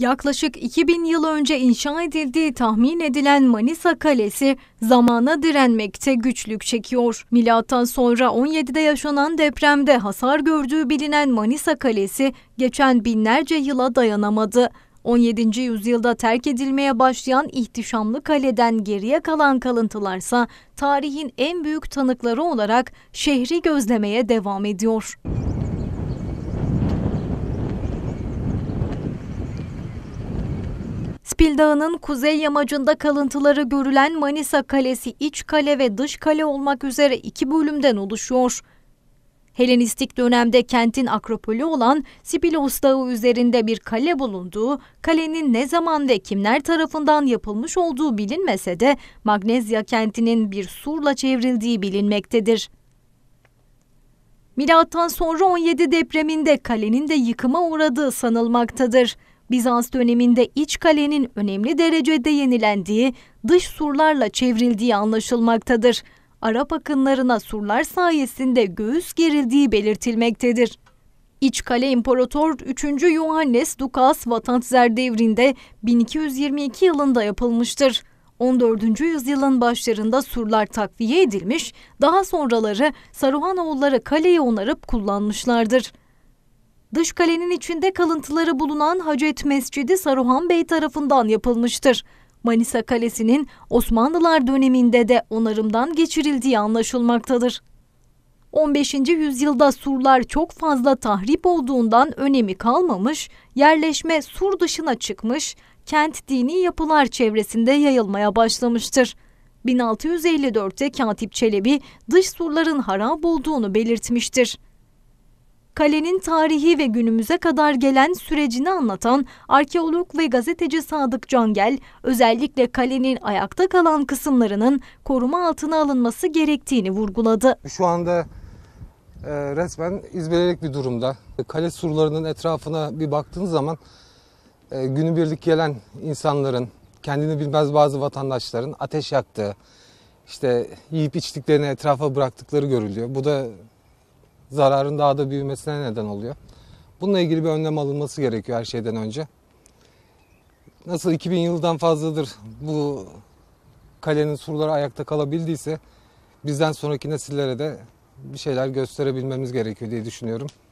Yaklaşık 2000 yıl önce inşa edildiği tahmin edilen Manisa Kalesi zamana direnmekte güçlük çekiyor. Milattan sonra 17'de yaşanan depremde hasar gördüğü bilinen Manisa Kalesi geçen binlerce yıla dayanamadı. 17. yüzyılda terk edilmeye başlayan ihtişamlı kaleden geriye kalan kalıntılarsa tarihin en büyük tanıkları olarak şehri gözlemeye devam ediyor. Spil Dağı'nın kuzey yamacında kalıntıları görülen Manisa Kalesi iç kale ve dış kale olmak üzere iki bölümden oluşuyor. Helenistik dönemde kentin akropolü olan Spilos Dağı üzerinde bir kale bulunduğu, kalenin ne zaman ve kimler tarafından yapılmış olduğu bilinmese de Magnezya kentinin bir surla çevrildiği bilinmektedir. Milattan sonra 17 depreminde kalenin de yıkıma uğradığı sanılmaktadır. Bizans döneminde iç kalenin önemli derecede yenilendiği, dış surlarla çevrildiği anlaşılmaktadır. Arap akınlarına surlar sayesinde göğüs gerildiği belirtilmektedir. İç kale imparator 3. Yohannes Dukas Vatantzer devrinde 1222 yılında yapılmıştır. 14. yüzyılın başlarında surlar takviye edilmiş, daha sonraları Saruhanoğulları kaleyi onarıp kullanmışlardır dış kalenin içinde kalıntıları bulunan Hacet Mescidi Saruhan Bey tarafından yapılmıştır. Manisa Kalesi'nin Osmanlılar döneminde de onarımdan geçirildiği anlaşılmaktadır. 15. yüzyılda surlar çok fazla tahrip olduğundan önemi kalmamış, yerleşme sur dışına çıkmış, kent dini yapılar çevresinde yayılmaya başlamıştır. 1654'te Katip Çelebi dış surların harap olduğunu belirtmiştir kalenin tarihi ve günümüze kadar gelen sürecini anlatan arkeolog ve gazeteci Sadık Cangel, özellikle kalenin ayakta kalan kısımlarının koruma altına alınması gerektiğini vurguladı. Şu anda e, resmen izbelerek bir durumda. Kale surlarının etrafına bir baktığınız zaman e, günübirlik gelen insanların, kendini bilmez bazı vatandaşların ateş yaktığı, işte yiyip içtiklerini etrafa bıraktıkları görülüyor. Bu da zararın daha da büyümesine neden oluyor. Bununla ilgili bir önlem alınması gerekiyor her şeyden önce. Nasıl 2000 yıldan fazladır bu kalenin surları ayakta kalabildiyse bizden sonraki nesillere de bir şeyler gösterebilmemiz gerekiyor diye düşünüyorum.